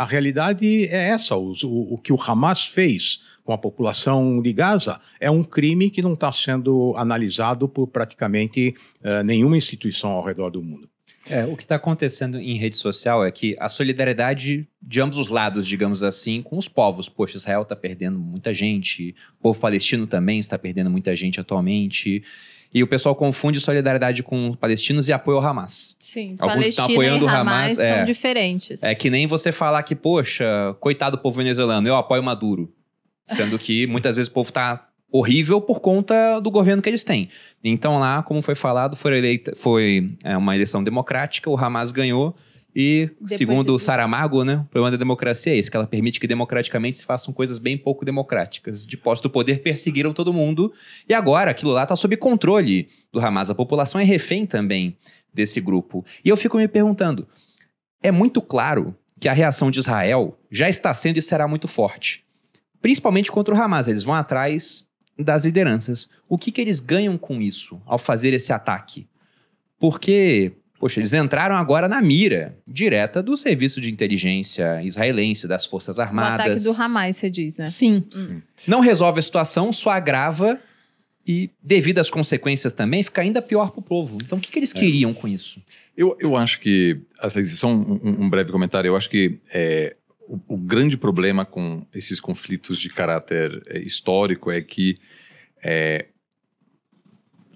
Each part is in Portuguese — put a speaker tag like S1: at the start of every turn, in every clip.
S1: A realidade é essa: o, o, o que o Hamas fez com a população de Gaza
S2: é um crime que não está sendo analisado por praticamente uh, nenhuma instituição ao redor do mundo. É, o que está acontecendo em rede social é que a solidariedade de ambos os lados, digamos assim, com os povos. Poxa, Israel está perdendo muita gente, o povo palestino também está perdendo muita gente atualmente. E o pessoal confunde solidariedade com palestinos e apoio ao Hamas. Sim, Alguns estão apoiando o Hamas, Hamas é, são diferentes. É que nem você falar que, poxa, coitado do povo venezuelano, eu apoio Maduro. Sendo que muitas vezes o povo está horrível por conta do governo que eles têm. Então lá, como foi falado, foi, eleita, foi é, uma eleição democrática, o Hamas ganhou e, Depois segundo de... Saramago, né, o problema da democracia é isso, que ela permite que democraticamente se façam coisas bem pouco democráticas. De posse do poder, perseguiram todo mundo, e agora aquilo lá está sob controle do Hamas. A população é refém também desse grupo. E eu fico me perguntando, é muito claro que a reação de Israel já está sendo e será muito forte. Principalmente contra o Hamas, eles vão atrás das lideranças. O que, que eles ganham com isso, ao fazer esse ataque? Porque Poxa, eles entraram agora na mira direta do serviço de inteligência israelense, das Forças Armadas. O ataque do Hamas, você diz, né? Hum. Sim. Não resolve a situação, só agrava e, devido às consequências também, fica ainda pior para o povo. Então, o que, que eles é. queriam com isso?
S1: Eu, eu acho que, só um, um, breve comentário, eu acho que é, o, o, grande problema com esses conflitos de caráter é, histórico é que é,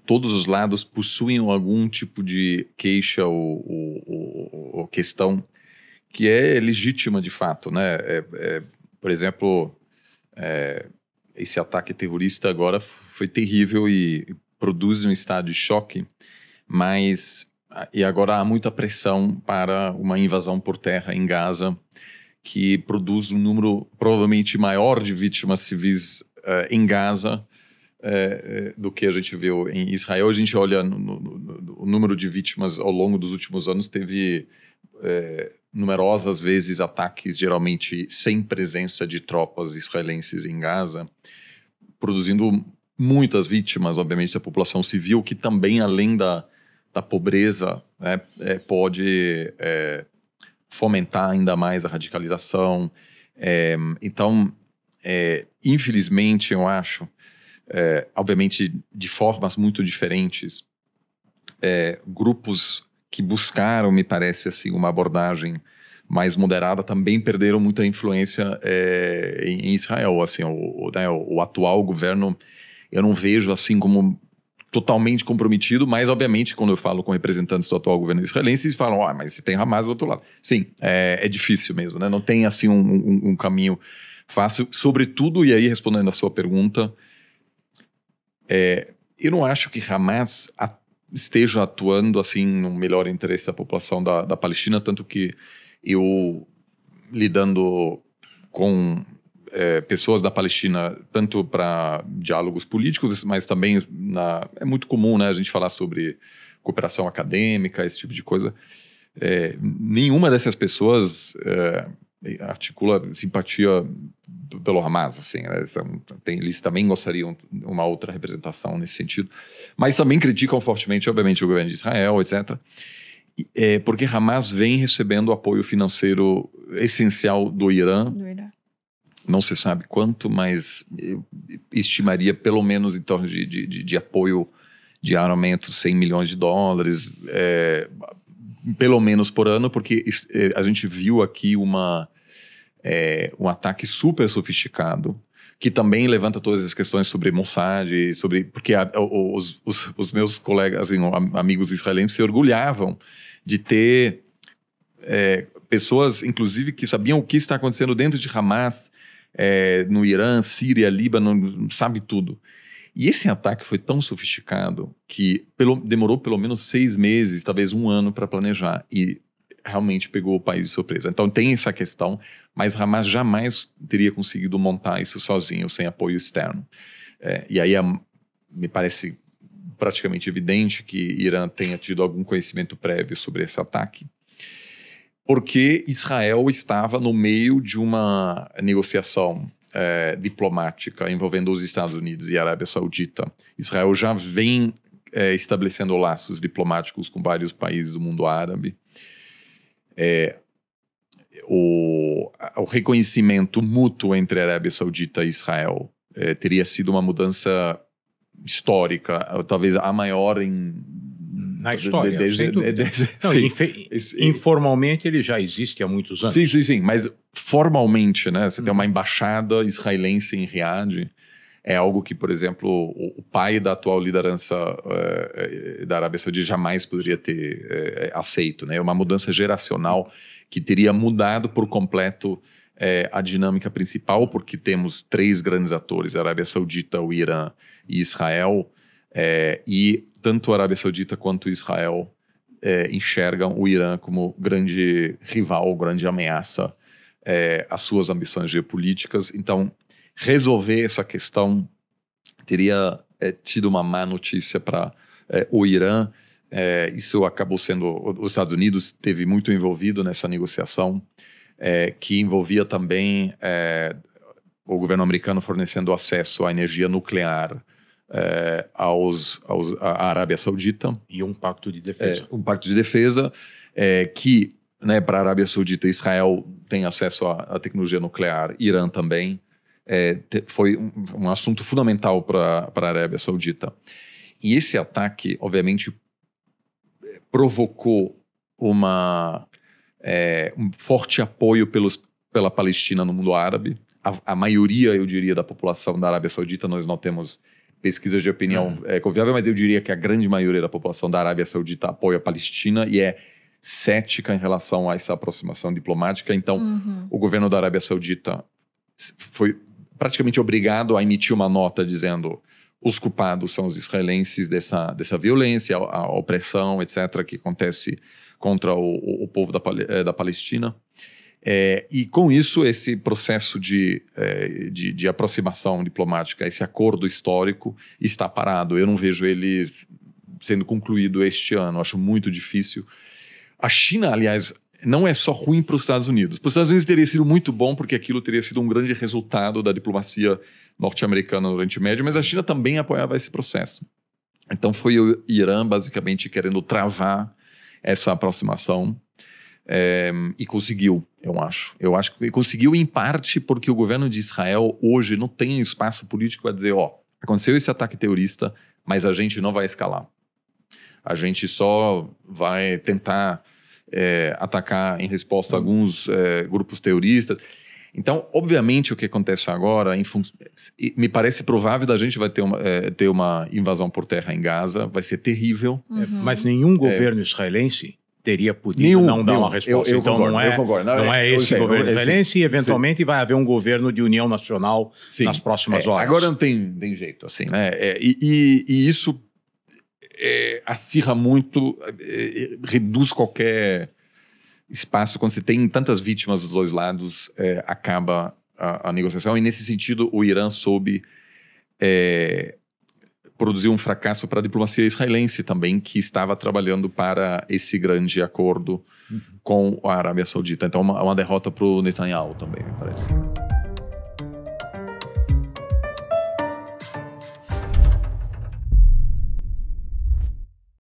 S1: todos os lados possuem algum tipo de queixa ou, ou, ou, questão que é legítima de fato, né? É, é, por exemplo, é, esse ataque terrorista agora foi terrível e, e produz um estado de choque, mas e agora há muita pressão para uma invasão por terra em Gaza que produz um número provavelmente maior de vítimas civis é, em Gaza é, é, do que a gente viu em Israel. A gente olha no, no, no, o número de vítimas ao longo dos últimos anos teve é, numerosas vezes ataques, geralmente sem presença de tropas israelenses em Gaza, produzindo muitas vítimas, obviamente, da população civil, que também, além da, da pobreza, né, é, pode é, fomentar ainda mais a radicalização. É, então, é, infelizmente, eu acho é, obviamente de formas muito diferentes, é, grupos que buscaram, me parece assim, uma abordagem mais moderada também perderam muita influência é, em, Israel. Assim, o, o, né, o, atual governo eu não vejo assim como totalmente comprometido, mas obviamente quando eu falo com representantes do atual governo israelense, eles falam, ah, mas se tem Hamas do outro lado. Sim, é, é difícil mesmo, né? Não tem assim um, um, um caminho fácil. Sobretudo, e aí respondendo a sua pergunta, é, eu não acho que Hamas esteja atuando assim no melhor interesse da população da, da Palestina, tanto que eu lidando com é, pessoas da Palestina, tanto para diálogos políticos, mas também na, é muito comum né, a gente falar sobre cooperação acadêmica, esse tipo de coisa. É, nenhuma dessas pessoas é, articula simpatia pelo Hamas, assim, né? eles, tem, eles também gostariam uma outra representação nesse sentido, mas também criticam fortemente, obviamente, o governo de Israel, etc., é, porque Hamas vem recebendo apoio financeiro essencial do Irã. Do Irã. Não se sabe quanto, mas estimaria pelo menos em torno de, de, de, de apoio de armamento 100 milhões de dólares, é, pelo menos por ano, porque é, a gente viu aqui uma é, um ataque super sofisticado que também levanta todas as questões sobre Mossad, sobre porque a, os, os, os, meus colegas, assim, amigos israelenses se orgulhavam de ter é, pessoas, inclusive, que sabiam o que está acontecendo dentro de Hamas, é, no Irã, Síria, Líbano, sabe tudo. E esse ataque foi tão sofisticado que pelo, demorou pelo menos seis meses, talvez um ano, para planejar. E realmente pegou o país de surpresa. Então tem essa questão, mas Hamas jamais teria conseguido montar isso sozinho, sem apoio externo. É, e aí hum, me parece praticamente evidente que Irã tenha tido algum conhecimento prévio sobre esse ataque, porque Israel estava no meio de uma negociação é, diplomática envolvendo os Estados Unidos e a Arábia Saudita. Israel já vem é, estabelecendo laços diplomáticos com vários países do mundo árabe é, o, o, reconhecimento mútuo entre Arábia Saudita e Israel é, teria sido uma mudança histórica, talvez a maior em na história. Desde, não, informalmente ele já existe há muitos anos. Sim, sim, sim. Mas formalmente, né? Você hum. tem uhum. uma embaixada israelense em Riad é algo que, por exemplo, o pai da atual liderança eh, eh, da Arábia Saudita jamais poderia ter eh, aceito. Né? É uma mudança geracional que teria mudado por completo é, a dinâmica principal, porque temos três grandes atores: a Arábia Saudita, o Irã e Israel. É, e tanto a Arábia Saudita quanto Israel é, enxergam o Irã como grande rival, grande ameaça às suas ambições geopolíticas. Então, resolver essa questão teria é, tido uma má notícia para é, eh, o Irã. É, isso acabou sendo. Os Estados Unidos teve muito envolvido nessa negociação, que envolvia também o governo americano fornecendo acesso à energia nuclear. aos, aos à Arábia Saudita e um pacto de defesa é, um pacto de defesa que né, para a Arábia Saudita Israel tem acesso à, à tecnologia nuclear Irã também é, foi um, um, assunto fundamental para a Arábia Saudita. E esse ataque, obviamente, provocou uma, é, um forte apoio pelos, pela Palestina no mundo árabe. A, a, maioria, eu diria, da população da Arábia Saudita, nós não temos pesquisas de opinião uhum. é, confiável, mas eu diria que a grande maioria da população da Arábia Saudita apoia a Palestina e é cética em relação a essa aproximação diplomática. Então, uhum. o governo da Arábia Saudita foi praticamente obrigado a emitir uma nota dizendo os culpados são os israelenses dessa, dessa violência, a, a opressão, etc., que acontece contra o, o povo da, eh, da Palestina. É, e com isso, esse processo de, eh, de, de, aproximação diplomática, esse acordo histórico, está parado. Eu não vejo ele sendo concluído este ano, acho muito difícil. A China, aliás, não é só ruim para os Estados Unidos. Para os Estados Unidos teria sido muito bom, porque aquilo teria sido um grande resultado da diplomacia norte-americana no Oriente Médio, mas a China também apoiava esse processo. Então foi o Irã basicamente querendo travar essa aproximação é, e conseguiu, eu acho. Eu acho que conseguiu em parte porque o governo de Israel hoje não tem espaço político a dizer, ó, aconteceu esse ataque terrorista, mas a gente não vai escalar. A gente só vai tentar é, atacar em resposta a alguns é, grupos terroristas. Então, obviamente, o que acontece agora, fun... me parece provável da gente vai ter uma, é, ter uma invasão por terra em Gaza, vai ser terrível. Uhum. É, mas é. nenhum governo israelense teria podido nenhum, não dar uma resposta. Eu, eu então concordo, não é, não, não é, é esse sei, governo é israelense e eventualmente sim. vai haver um governo de união nacional sim. nas próximas é, horas. Agora não tem, tem jeito assim, né? É, e, e, e, isso é, acirra muito, é, é, reduz qualquer espaço. Quando se tem tantas vítimas dos dois lados, é, acaba a, a, negociação. E nesse sentido, o Irã soube é, produzir um fracasso para a diplomacia israelense também, que estava trabalhando para esse grande acordo uhum. com a Arábia Saudita. Então, uma, uma derrota para o Netanyahu também, me parece.